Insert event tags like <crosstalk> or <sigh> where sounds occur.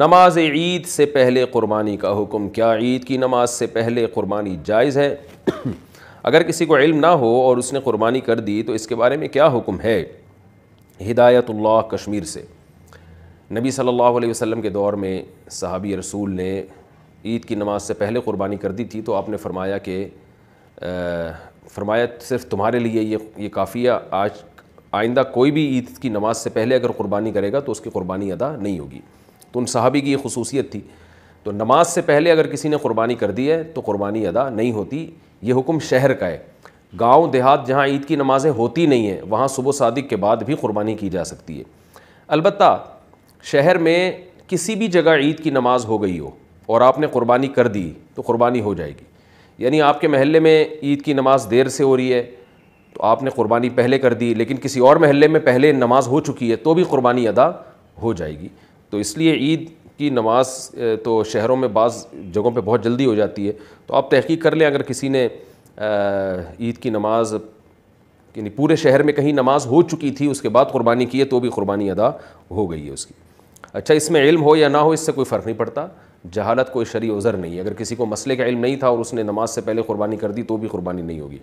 नमाज ईद से पहले क़ुरबानी का हुक्म क्या ईद की नमाज से पहले क़ुरबानी जायज़ है <clears throat> अगर किसी को इल्म ना हो और उसने क़ुरबानी कर दी तो इसके बारे में क्या हुक्म है हिदायतुल्लाह कश्मीर से नबी सल्लल्लाहु अलैहि वसल्लम के दौर में सहाबी रसूल ने ईद की नमाज से पहले क़ुरबानी कर दी थी तो आपने फरमाया कि फरमाया सिर्फ तुम्हारे लिए ये ये काफ़िया आज आइंदा कोई भी ईद की नमाज से पहले अगर क़ुरबानी करेगा तो उसकी क़ुरबानी अदा नहीं होगी तो उन सहाबी की ये खसूसियत थी तो नमाज से पहले अगर किसी ने क़ुरबानी कर दी है तो क़ुरबानी अदा नहीं होती ये हुक्म शहर का है गांव देहात जहां ईद की नमाज़ें होती नहीं हैं वहां सुबह सादिक के बाद भी क़ुरबानी की जा सकती है अलबत् शहर में किसी भी जगह ईद की नमाज़ हो गई हो और आपने क़ुरबानी कर दी तो कुर्बानी हो जाएगी यानी आपके महल में ईद की नमाज़ देर से हो रही है तो आपने क़ुरबानी पहले कर दी लेकिन किसी और महल में पहले नमाज़ हो चुकी है तो भी क़ुरबानी अदा हो जाएगी तो इसलिए ईद की नमाज तो शहरों में बाज़ जगहों पे बहुत जल्दी हो जाती है तो आप तहकीक कर लें अगर किसी ने ईद की नमाज यानी पूरे शहर में कहीं नमाज हो चुकी थी उसके बाद कुर्बानी की है तो भी कुर्बानी अदा हो गई है उसकी अच्छा इसमें इल्म हो या ना हो इससे कोई फ़र्क नहीं पड़ता जहालत कोई शरी उज़र नहीं है अगर किसी को मसले का इल्म नहीं था और उसने नमाज से पहले कुर्बानी कर दी तो भी कुर्बानी नहीं होगी